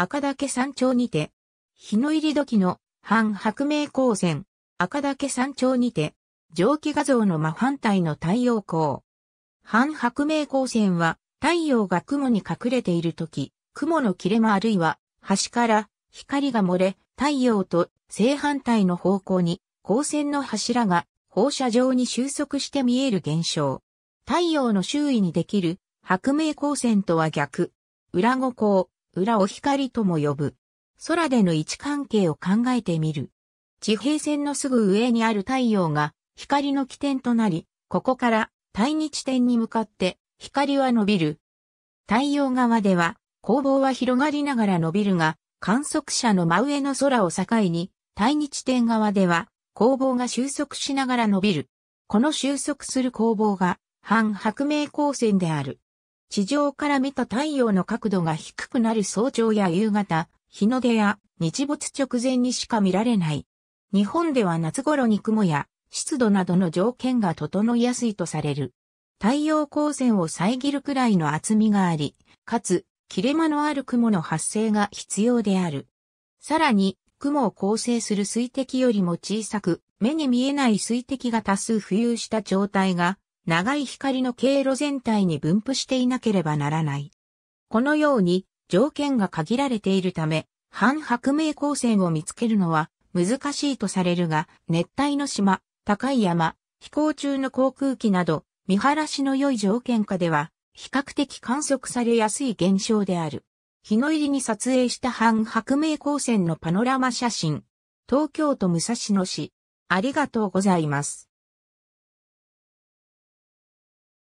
赤岳山頂にて、日の入り時の反白明光線、赤岳山頂にて、蒸気画像の真反対の太陽光。反白明光線は、太陽が雲に隠れている時、雲の切れ間あるいは、端から光が漏れ、太陽と正反対の方向に光線の柱が放射状に収束して見える現象。太陽の周囲にできる白明光線とは逆。裏語光、裏を光とも呼ぶ。空での位置関係を考えてみる。地平線のすぐ上にある太陽が光の起点となり、ここから対日点に向かって光は伸びる。太陽側では光棒は広がりながら伸びるが、観測者の真上の空を境に、対日点側では光棒が収束しながら伸びる。この収束する光棒が半白明光線である。地上から見た太陽の角度が低くなる早朝や夕方、日の出や日没直前にしか見られない。日本では夏頃に雲や湿度などの条件が整いやすいとされる。太陽光線を遮るくらいの厚みがあり、かつ切れ間のある雲の発生が必要である。さらに、雲を構成する水滴よりも小さく、目に見えない水滴が多数浮遊した状態が長い光の経路全体に分布していなければならない。このように条件が限られているため、半白明光線を見つけるのは難しいとされるが、熱帯の島、高い山、飛行中の航空機など、見晴らしの良い条件下では、比較的観測されやすい現象である。日の入りに撮影した半白明光線のパノラマ写真。東京都武蔵野市。ありがとうございます。